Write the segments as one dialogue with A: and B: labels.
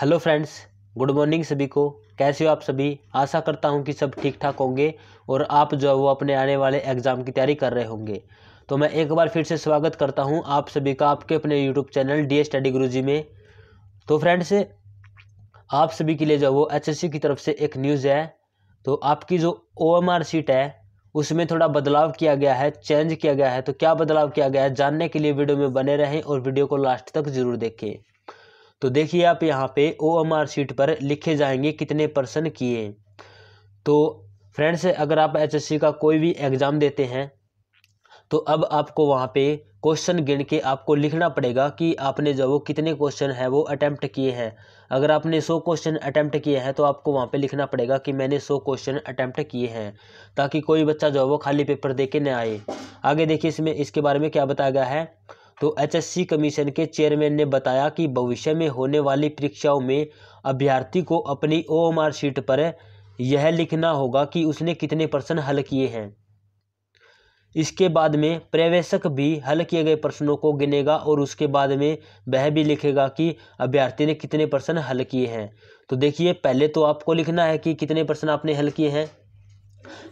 A: hello friends good morning सभी को कैसे हो आप सभी आशा करता हूं कि सब ठीक ठाक होंगे और आप जो है वो अपने आने वाले एग्ज़ाम की तैयारी कर रहे होंगे तो मैं एक बार फिर से स्वागत करता हूं आप सभी का आपके अपने यूट्यूब चैनल डी स्टडी गुरु में तो फ्रेंड्स आप सभी के लिए जो है वो एच की तरफ से एक न्यूज़ है तो आपकी जो ओ सीट है उसमें थोड़ा बदलाव किया गया है चेंज किया गया है तो क्या बदलाव किया गया है जानने के लिए वीडियो में बने रहें और वीडियो को लास्ट तक ज़रूर देखें तो देखिए आप यहाँ पे ओ एम आर सीट पर लिखे जाएंगे कितने पर्सन किए तो फ्रेंड्स अगर आप सी का कोई भी एग्ज़ाम देते हैं तो अब आपको वहाँ पे क्वेश्चन गिन के आपको लिखना पड़ेगा कि आपने जो वो कितने क्वेश्चन है वो अटैम्प्ट किए हैं अगर आपने सौ क्वेश्चन अटैम्प्ट किए हैं तो आपको वहाँ पे लिखना पड़ेगा कि मैंने सौ क्वेश्चन अटैम्प्ट किए हैं ताकि कोई बच्चा जो है वो खाली पेपर दे के न आए आगे देखिए इसमें इसके बारे में क्या बताया गया है तो एचएससी कमीशन के चेयरमैन ने बताया कि भविष्य में होने वाली परीक्षाओं में अभ्यर्थी को अपनी ओएमआर शीट पर यह लिखना होगा कि उसने कितने प्रश्न हल किए हैं इसके बाद में प्रवेशक भी हल किए गए प्रश्नों को गिनेगा और उसके बाद में वह भी लिखेगा कि अभ्यर्थी ने कितने प्रश्न हल किए हैं तो देखिए पहले तो आपको लिखना है कि कितने प्रश्न आपने हल किए हैं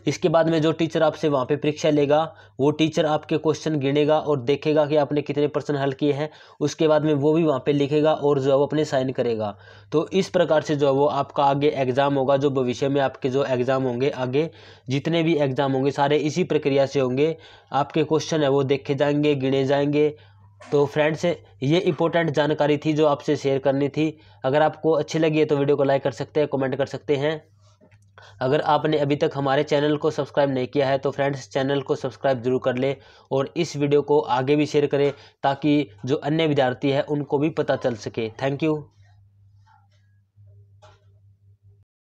A: इसके बाद में जो टीचर आपसे वहाँ पे परीक्षा लेगा वो टीचर आपके क्वेश्चन गिनेगा और देखेगा कि आपने कितने प्रश्न हल किए हैं उसके बाद में वो भी वहाँ पे लिखेगा और जो है वो अपने साइन करेगा तो इस प्रकार से जो है वो आपका आगे एग्ज़ाम होगा जो भविष्य में आपके जो एग्ज़ाम होंगे आगे जितने भी एग्ज़ाम होंगे सारे इसी प्रक्रिया से होंगे आपके क्वेश्चन है वो देखे जाएंगे गिने जाएंगे तो फ्रेंड्स ये इंपॉर्टेंट जानकारी थी जो आपसे शेयर करनी थी अगर आपको अच्छी लगी है तो वीडियो को लाइक कर सकते हैं कमेंट कर सकते हैं अगर आपने अभी तक हमारे चैनल को सब्सक्राइब नहीं किया है तो फ्रेंड्स चैनल को सब्सक्राइब जरूर कर लें और इस वीडियो को आगे भी शेयर करें ताकि जो अन्य विद्यार्थी है उनको भी पता चल सके थैंक यू